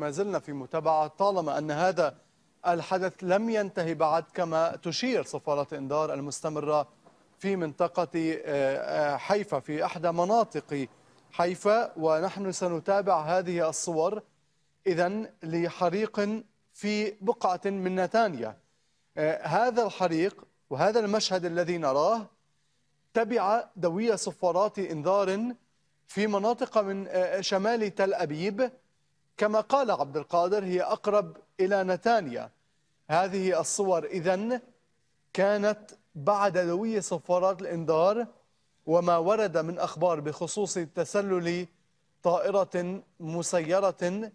ما زلنا في متابعة طالما أن هذا الحدث لم ينتهي بعد كما تشير سفارة إنذار المستمرة في منطقة آه، آه، حيفا في أحدى مناطق حيفا ونحن سنتابع هذه الصور إذا لحريق في بقعة من نتانيا آه، هذا الحريق وهذا المشهد الذي نراه تبع دوي سفارات إنذار في مناطق من شمال تل أبيب كما قال عبد القادر هي أقرب إلى نتانيا هذه الصور إذا كانت بعد ذوي صفارات الإنذار وما ورد من أخبار بخصوص تسلل طائرة مسيرة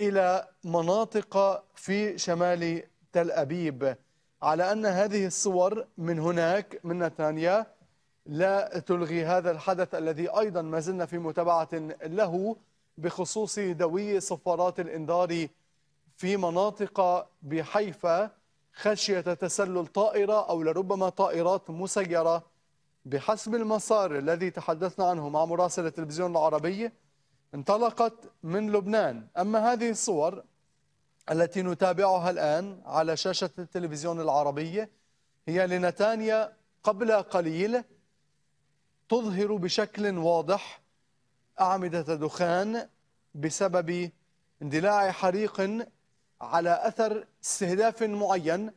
إلى مناطق في شمال تل أبيب على أن هذه الصور من هناك من نتانيا لا تلغي هذا الحدث الذي أيضا ما زلنا في متابعة له بخصوص دوي صفارات الإنذار في مناطق بحيفا خشية تسلل طائرة أو لربما طائرات مسيرة بحسب المسار الذي تحدثنا عنه مع مراسل التلفزيون العربي انطلقت من لبنان أما هذه الصور التي نتابعها الآن على شاشة التلفزيون العربي هي لنتانيا قبل قليل تظهر بشكل واضح أعمدة دخان بسبب اندلاع حريق على أثر استهداف معين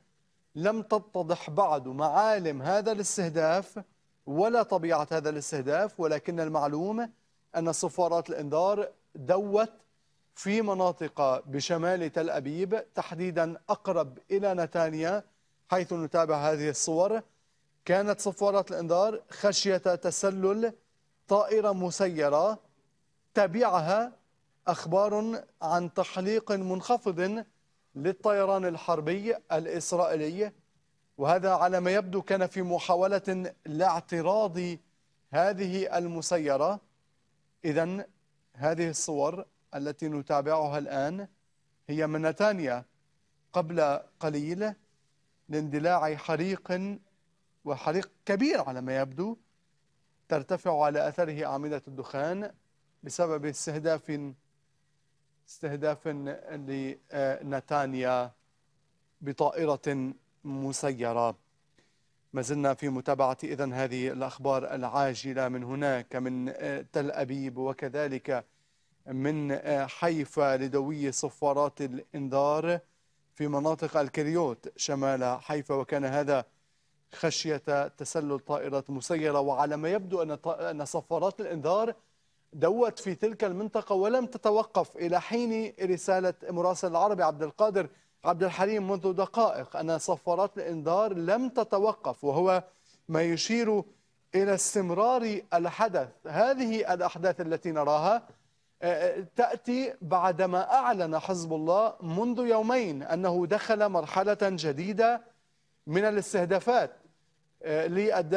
لم تتضح بعد معالم هذا الاستهداف ولا طبيعة هذا الاستهداف ولكن المعلوم أن صفارات الإنذار دوت في مناطق بشمال تل أبيب تحديدا أقرب إلى نتانيا حيث نتابع هذه الصور كانت صفارات الإنذار خشية تسلل طائرة مسيرة تبعها أخبار عن تحليق منخفض للطيران الحربي الإسرائيلي وهذا على ما يبدو كان في محاولة لاعتراض هذه المسيرة إذا هذه الصور التي نتابعها الآن هي من نتانيا قبل قليل لاندلاع حريق وحريق كبير على ما يبدو ترتفع على أثره أعمدة الدخان بسبب استهداف استهداف لنتانيا بطائرة مسيرة ما زلنا في متابعة إذا هذه الأخبار العاجلة من هناك من تل أبيب وكذلك من حيفا لدوي صفارات الإنذار في مناطق الكريوت شمال حيفا وكان هذا خشية تسلل طائرة مسيرة وعلى ما يبدو أن صفارات الإنذار دوت في تلك المنطقة ولم تتوقف إلى حين رسالة مراسل العربي عبد القادر عبد الحليم منذ دقائق أن صفارات الإنذار لم تتوقف وهو ما يشير إلى استمرار الحدث هذه الأحداث التي نراها آه، آه، تأتي بعدما أعلن حزب الله منذ يومين أنه دخل مرحلة جديدة من الاستهدافات آه، للداخل